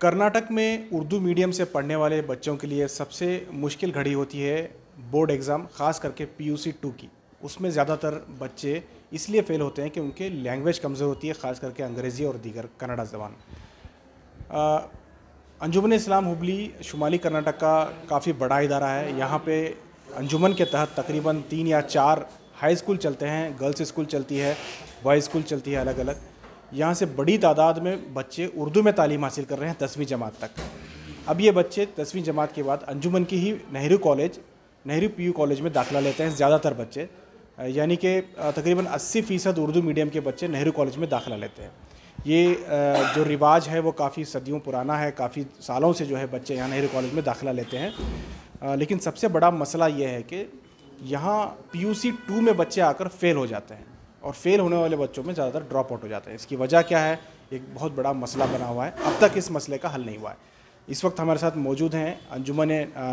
कर्नाटक में उर्दू मीडियम से पढ़ने वाले बच्चों के लिए सबसे मुश्किल घड़ी होती है बोर्ड एग्ज़ाम ख़ास करके पी यू सी टू की उसमें ज़्यादातर बच्चे इसलिए फ़ेल होते हैं कि उनके लैंग्वेज कमज़ोर होती है ख़ास करके अंग्रेज़ी और दीगर कन्नड़ा ज़बान अंजुमन इस्लाम हुबली शुमाली कर्नाटक का काफ़ी बड़ा इदारा है यहाँ पे अंजुमन के तहत तकरीबन तीन या चार हाई स्कूल चलते हैं गर्ल्स स्कूल चलती है बॉय स्कूल चलती है अलग अलग यहाँ से बड़ी तादाद में बच्चे उर्दू में तालीम हासिल कर रहे हैं दसवीं जमात तक अब ये बच्चे दसवीं जमात के बाद अंजुमन की ही Nehru college Nehru PU college में दाखिला लेते हैं ज़्यादातर बच्चे यानी कि तकरीबन 80 फ़ीसद उर्दू मीडियम के बच्चे नेहरू कॉलेज में दाखिला लेते हैं ये जो रिवाज है वो काफ़ी सदियों पुराना है काफ़ी सालों से जो है बच्चे यहाँ नेहरू कॉलेज में दाखिला लेते हैं लेकिन सबसे बड़ा मसला ये है कि यहाँ पी यू सी टू में बच्चे आकर फ़ेल हो जाते हैं और फेल होने वाले बच्चों में ज़्यादातर ड्रॉप आउट हो जाते हैं इसकी वजह क्या है एक बहुत बड़ा मसला बना हुआ है अब तक इस मसले का हल नहीं हुआ है इस वक्त हमारे साथ मौजूद हैं अंजुमन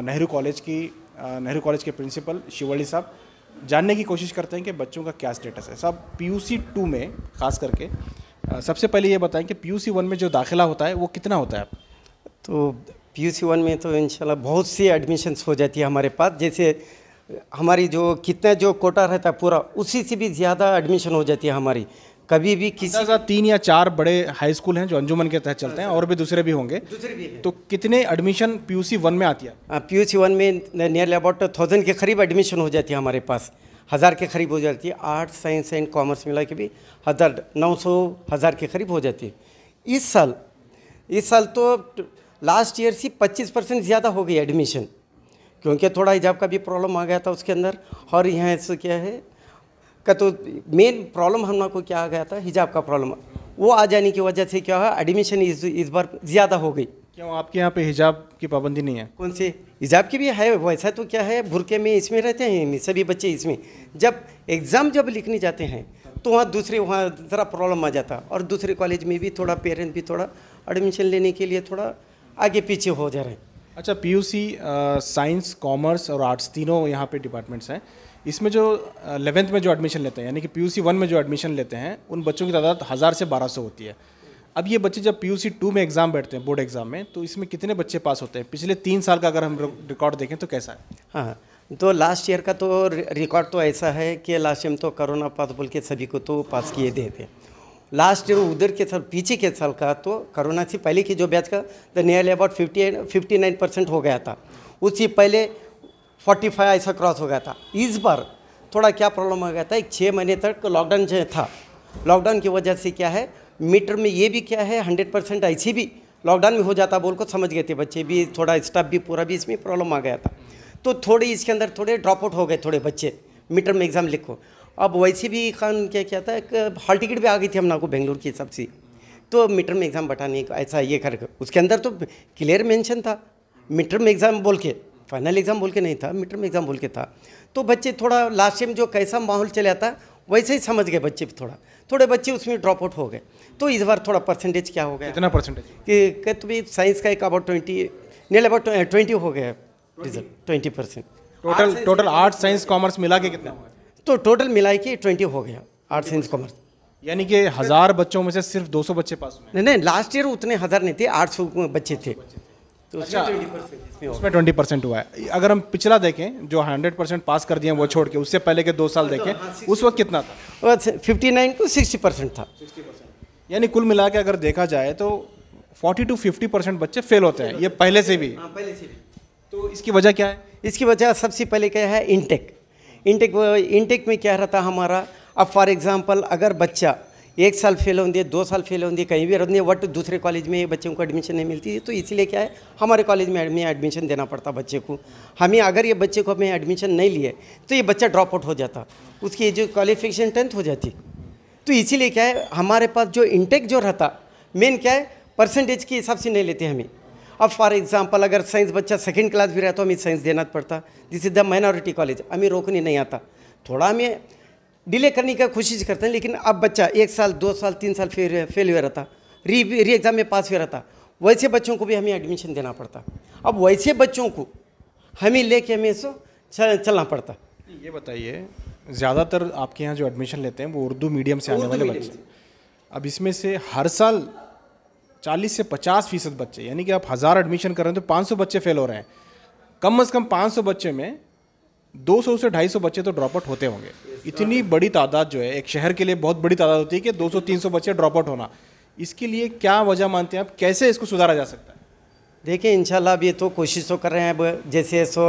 नेहरू कॉलेज की नेहरू कॉलेज के प्रिंसिपल शिवली साहब जानने की कोशिश करते हैं कि बच्चों का क्या स्टेटस है साहब पी यू सी टू में ख़ास करके सबसे पहले ये बताएं कि पी यू सी वन में जो दाखिला होता है वो कितना होता है तो पी यू सी वन में तो इन बहुत सी एडमिशन्स हो जाती है हमारे पास जैसे हमारी जो कितने जो कोटा रहता है पूरा उसी से भी ज़्यादा एडमिशन हो जाती है हमारी कभी भी किसी का तीन या चार बड़े हाई स्कूल हैं जो अंजुमन के तहत चलते हैं और भी दूसरे भी होंगे दूसरे भी तो कितने एडमिशन पी सी वन में आती है पी सी वन में नियरली अबाउट थाउजेंड के करीब एडमिशन हो जाती है हमारे पास हज़ार के करीब हो जाती है आर्ट्स साइंस एंड कॉमर्स मिला के भी हज़ार नौ सौ हज़ार के करीब हो जाती है इस साल इस साल तो लास्ट ईयर से पच्चीस परसेंट ज़्यादा हो गई एडमिशन क्योंकि थोड़ा हिजाब का भी प्रॉब्लम आ गया था उसके अंदर और यहाँ से क्या है का तो मेन प्रॉब्लम हम लोग को क्या आ गया था हिजाब का प्रॉब्लम वो आ जाने की वजह से क्या है एडमिशन इस इस बार ज़्यादा हो गई क्यों आपके यहाँ पे हिजाब की पाबंदी नहीं है कौन सी हिजाब की भी है वैसा तो क्या है भुरके में इसमें रहते हैं सभी बच्चे इसमें जब एग्ज़ाम जब लिखने जाते हैं तो वहाँ दूसरे वहाँ ज़रा प्रॉब्लम आ जाता और दूसरे कॉलेज में भी थोड़ा पेरेंट भी थोड़ा एडमिशन लेने के लिए थोड़ा आगे पीछे हो जा रहे हैं अच्छा पीयूसी साइंस कॉमर्स और आर्ट्स तीनों यहाँ पे डिपार्टमेंट्स हैं इसमें जो अलेवेंथ में जो एडमिशन लेते हैं यानी कि पीयूसी वन में जो एडमिशन लेते हैं उन बच्चों की तादाद हज़ार से बारह सौ होती है अब ये बच्चे जब पीयूसी टू में एग्ज़ाम बैठते हैं बोर्ड एग्ज़ाम में तो इसमें कितने बच्चे पास होते हैं पिछले तीन साल का अगर हम रिकॉर्ड देखें तो कैसा है हाँ तो लास्ट ईयर का तो रिकॉर्ड तो ऐसा है कि लास्ट ईयर तो पास बोल के सभी को तो पास किए थे लास्ट ईयर उधर के साल पीछे के साल का तो कोरोना से पहले की जो बैच का the nearly about fifty fifty nine percent हो गया था उससे पहले फोर्टी फाइव ऐसा क्रॉस हो गया था इस बार थोड़ा क्या प्रॉब्लम हो गया था एक छः महीने तक लॉकडाउन जो था लॉकडाउन की वजह से क्या है मीटर में ये भी क्या है हंड्रेड परसेंट ऐसी भी लॉकडाउन में हो जाता बोल को समझ गए थे बच्चे भी थोड़ा स्टाफ भी पूरा भी इसमें प्रॉब्लम आ गया था तो थोड़े इसके अंदर थोड़े ड्रॉप आउट हो गए थोड़े बच्चे मीटर में एग्ज़ाम लिखो अब वैसे भी खान क्या क्या था हॉल टिकट भी आ गई थी हम को बेंगलुरु के हिसाब से तो मीटर में एग्ज़ाम बटाने का ऐसा ये कर उसके अंदर तो क्लियर मेंशन था मीटर में एग्ज़ाम बोल के फाइनल एग्ज़ाम बोल के नहीं था मीटर में एग्ज़ाम बोल के था तो बच्चे थोड़ा लास्ट टाइम जो कैसा माहौल चला था वैसे ही समझ गए बच्चे थोड़ा थोड़े बच्चे उसमें ड्रॉप आउट हो गए तो इस बार थोड़ा परसेंटेज क्या हो गया इतना परसेंटेज कि तुम्हें तो साइंस का एक अबाउट ट्वेंटी नील अबाउट ट्वेंटी हो गया result twenty percent total total arts science commerce मिला के कितना तो टोटल मिला के ट्वेंटी हो गया आर्ट्स एंड कॉमर्स यानी कि हज़ार बच्चों में से सिर्फ 200 बच्चे पास हुए नहीं नहीं लास्ट ईयर उतने हज़ार नहीं थे 800 बच्चे थे तो अच्छा। उसमें ट्वेंटी परसेंट हुआ है अगर हम पिछला देखें जो हंड्रेड परसेंट पास कर दिए वो छोड़ के उससे पहले के दो साल हाँ, तो देखें हाँ, उस वक्त कितना था fifty nine to sixty percent था यानी कुल मिला के अगर देखा जाए तो फोर्टी टू फिफ्टी परसेंट बच्चे फेल होते हैं ये पहले से भी हाँ, पहले से भी तो इसकी वजह क्या है इसकी वजह सबसे पहले क्या है इनटेक इनटेक इनटेक में क्या रहता हमारा अब फॉर एग्ज़ाम्पल अगर बच्चा एक साल फेल होंगे दो साल फेल होंगे कहीं भी रहने वट दूसरे कॉलेज में बच्चों को एडमिशन नहीं मिलती है तो इसीलिए क्या है हमारे कॉलेज में हमें एडमिशन देना पड़ता बच्चे को हमें अगर ये बच्चे को हमें एडमिशन नहीं लिए तो ये बच्चा ड्रॉप आउट हो जाता उसकी जो क्वालिफिकेशन टेंथ हो जाती तो इसीलिए क्या है हमारे पास जो इंटेक जो रहता मेन क्या है परसेंटेज के हिसाब से नहीं लेते हमें अब फॉर एग्जाम्पल अगर साइंस बच्चा सेकेंड क्लास भी रहता तो हमें साइंस देना पड़ता this is the minority college हमें रोकने नहीं आता थोड़ा हमें डिले करने का कोशिश करते हैं लेकिन अब बच्चा एक साल दो साल तीन साल फिर फेल हुआ रहता री री एग्ज़ाम में पास हुआ रहता वैसे बच्चों को भी हमें एडमिशन देना पड़ता अब वैसे बच्चों को हमें लेके हमें सो चल, चलना पड़ता ये बताइए ज़्यादातर आपके यहाँ जो एडमिशन लेते हैं वो उर्दू मीडियम से आने वाले बच्चे अब इसमें से हर साल चालीस से पचास फीसद बच्चे यानी कि आप हज़ार एडमिशन कर रहे हैं तो पाँच सौ बच्चे फेल हो रहे हैं कम अज़ कम पाँच सौ बच्चे में दो सौ से ढाई सौ बच्चे तो ड्रॉप आउट होते होंगे इतनी बड़ी तादाद जो है एक शहर के लिए बहुत बड़ी तादाद होती है कि दो सौ तीन सौ बच्चे ड्रॉप आउट होना इसके लिए क्या वजह मानते हैं आप कैसे इसको सुधारा जा सकता है देखिए इन अब ये तो कोशिश तो कर रहे हैं अब जैसे सो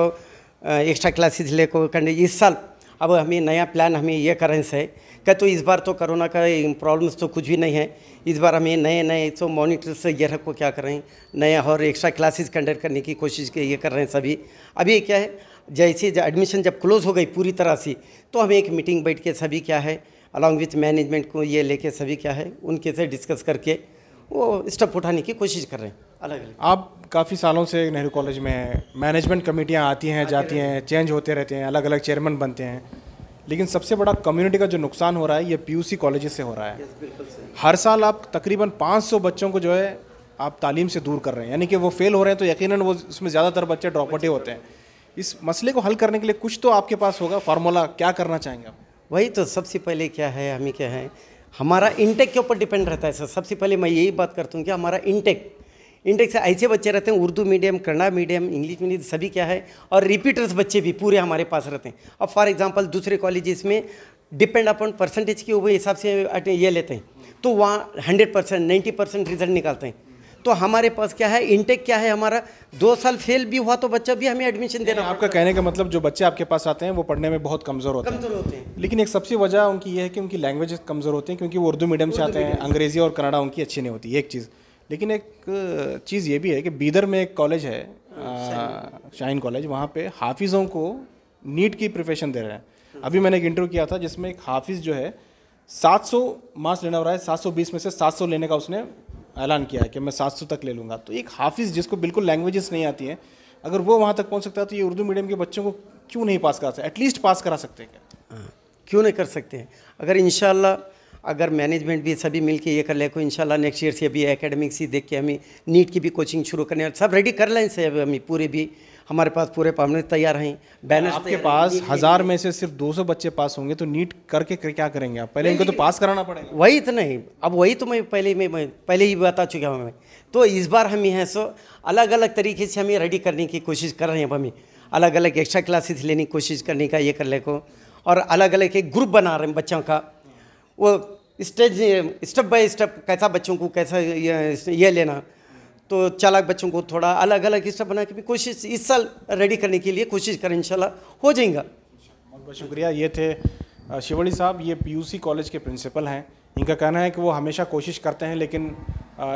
एक्स्ट्रा क्लासेज लेकर करने इस साल अब हमें नया प्लान हमें ये करें से क्या तो इस बार तो कोरोना का प्रॉब्लम्स तो कुछ भी नहीं है इस बार हमें नए नए तो मॉनिटर्स ये रख को क्या कर रहे हैं नया और एक्स्ट्रा क्लासेस कंडक्ट करने की कोशिश ये कर रहे हैं सभी अभी क्या है जैसे एडमिशन जब क्लोज़ हो गई पूरी तरह से तो हमें एक मीटिंग बैठ के सभी क्या है अलॉन्ग विथ मैनेजमेंट को ये लेके सभी क्या है उनके से डिस्कस करके वो स्टेप उठाने की कोशिश कर रहे हैं अलग अलग आप काफ़ी सालों से नेहरू कॉलेज में मैनेजमेंट कमेटियाँ आती हैं जाती हैं चेंज होते रहते हैं अलग अलग चेयरमैन बनते हैं लेकिन सबसे बड़ा कम्युनिटी का जो नुकसान हो रहा है ये पीयूसी कॉलेज से हो रहा है हर साल आप तकरीबन 500 बच्चों को जो है आप तालीम से दूर कर रहे हैं यानी कि वो फेल हो रहे हैं तो यकीनन वो उसमें ज़्यादातर बच्चे आउट ही होते हैं इस मसले को हल करने के लिए कुछ तो आपके पास होगा फार्मूला क्या करना चाहेंगे आप वही तो सबसे पहले क्या है हमें क्या है हमारा इनटेक के ऊपर डिपेंड रहता है सर सबसे पहले मैं यही बात करता हूँ कि हमारा इनटेक इंडेक्स ऐसे बच्चे रहते हैं Urdu medium Kannada medium English medium सभी क्या है और रिपीटर्स बच्चे भी पूरे हमारे पास रहते हैं अब फॉर एग्जाम्पल दूसरे कॉलेजेस में डिपेंड अपॉन परसेंटेज के ऊपर हिसाब से ये लेते हैं तो वहाँ hundred percent ninety percent result निकालते हैं तो हमारे पास क्या है इंटेक क्या है हमारा दो साल फेल भी हुआ तो बच्चा भी हमें एडमिशन देना आपका कहने का मतलब जो बच्चे आपके पास आते हैं वो पढ़ने में बहुत कमज़ोर होते, कमजोर होते हैं लेकिन एक सबसे वजह उनकी ये है कि उनकी लैंग्वेज कमज़ोर होती है क्योंकि वो उर्दू मीडियम से आते हैं अंग्रेजी और कनाडा उनकी अच्छी नहीं होती एक चीज़ लेकिन एक चीज़ ये भी है कि बीदर में एक कॉलेज है हाँ, शाइन कॉलेज वहाँ पे हाफिज़ों को नीट की प्रिपरेशन दे रहे हैं अभी मैंने एक इंटरव्यू किया था जिसमें एक हाफिज़ जो है 700 मार्क्स लेना हो रहा है 720 में से 700 लेने का उसने ऐलान किया है कि मैं 700 तक ले लूँगा तो एक हाफिज़ जिसको बिल्कुल लैंग्वेजेस नहीं आती हैं अगर वो वहाँ तक पहुँच सकता है तो ये उर्दू मीडियम के बच्चों को क्यों नहीं पास करा सकते एटलीस्ट पास करा सकते हैं क्या हाँ, क्यों नहीं कर सकते हैं अगर इन अगर मैनेजमेंट भी सभी मिल के ये कर ले को इनशाला नेक्स्ट ईयर से अभी एकेडमिक से देख के हमें नीट की भी कोचिंग शुरू करने सब रेडी कर लें से अभी हमें पूरे भी हमारे पास पूरे पामने तैयार हैं बैनर आपके पास हज़ार में से सिर्फ 200 बच्चे पास होंगे तो नीट करके क्या करेंगे आप पहले इनको तो पास कराना पड़ेगा वही तो नहीं अब वही तो मैं पहले मैं पहले ही बता चुका हूँ मैं तो इस बार हम यहाँ सो अलग अलग तरीके से हमें रेडी करने की कोशिश कर रहे हैं अब हमें अलग अलग एक्स्ट्रा क्लासेस लेने की कोशिश करने का ये कर ले को और अलग अलग एक ग्रुप बना रहे हैं बच्चों का वो स्टेज स्टेप बाय स्टेप कैसा बच्चों को कैसा ये, लेना तो चालाक बच्चों को थोड़ा अलग अलग स्टेप बना के भी कोशिश इस साल रेडी करने के लिए कोशिश करें इंशाल्लाह हो जाएगा बहुत बहुत शुक्रिया ये थे शिवड़ी साहब ये पीयूसी कॉलेज के प्रिंसिपल हैं इनका कहना है कि वो हमेशा कोशिश करते हैं लेकिन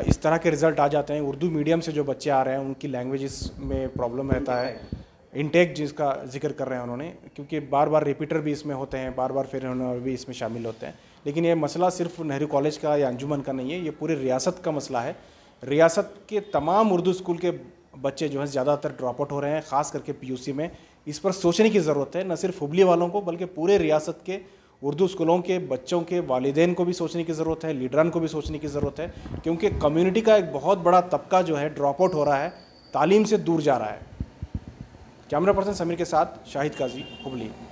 इस तरह के रिज़ल्ट आ जाते हैं उर्दू मीडियम से जो बच्चे आ रहे हैं उनकी लैंग्वेज में प्रॉब्लम रहता है इनटेक जिसका जिक्र कर रहे हैं उन्होंने क्योंकि बार बार रिपीटर भी इसमें होते हैं बार बार फिर भी इसमें शामिल होते हैं लेकिन ये मसला सिर्फ नेहरू कॉलेज का या अंजुमन का नहीं है ये पूरे रियासत का मसला है रियासत के तमाम उर्दू स्कूल के बच्चे जो हैं ज़्यादातर ड्रॉप आउट हो रहे हैं ख़ास करके पी में इस पर सोचने की ज़रूरत है न सिर्फ हुबली वालों को बल्कि पूरे रियासत के उर्दू स्कूलों के बच्चों के वालदेन को भी सोचने की ज़रूरत है लीडरान को भी सोचने की ज़रूरत है क्योंकि कम्युनिटी का एक बहुत बड़ा तबका जो है ड्रॉप आउट हो रहा है तालीम से दूर जा रहा है कैमरा पर्सन समीर के साथ शाहिद काजी हुबली